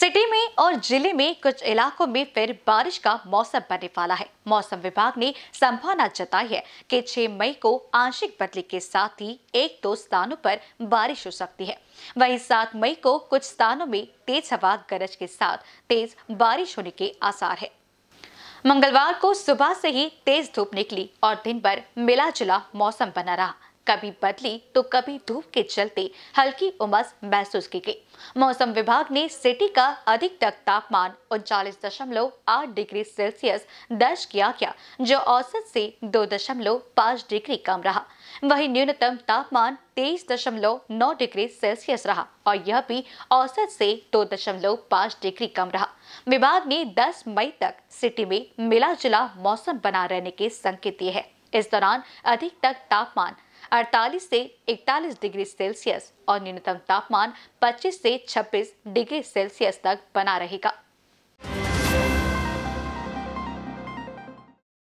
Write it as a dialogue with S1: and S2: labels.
S1: city में और जिले में कुछ इलाकों में फिर बारिश का मौसम बनने वाला है मौसम विभाग ने संभावना जताई है कि 6 मई को आंशिक बदली के साथ ही एक दो स्थानों पर बारिश हो सकती है वहीं 7 मई को कुछ स्थानों में तेज हवा गरज के साथ तेज बारिश होने के आसार है मंगलवार को सुबह से ही तेज धूप निकली और दिन भर मिला जुला मौसम बना रहा कभी बदली तो कभी धूप के चलते हल्की उमस महसूस की गई मौसम विभाग ने सिटी का अधिकतम तापमान उनचालीस दशमलव आठ डिग्री सेल्सियस दर्ज किया गया जो औसत से दो दशमलव पाँच डिग्री कम रहा वही न्यूनतम तापमान तेईस दशमलव नौ डिग्री सेल्सियस रहा और यह भी औसत से दो दशमलव पाँच डिग्री कम रहा विभाग ने 10 मई तक सिटी में मिला मौसम बना रहने के संकेत दिए हैं इस दौरान अधिकतम तापमान अड़तालीस से इकतालीस डिग्री सेल्सियस और न्यूनतम तापमान पच्चीस से छब्बीस डिग्री सेल्सियस तक बना रहेगा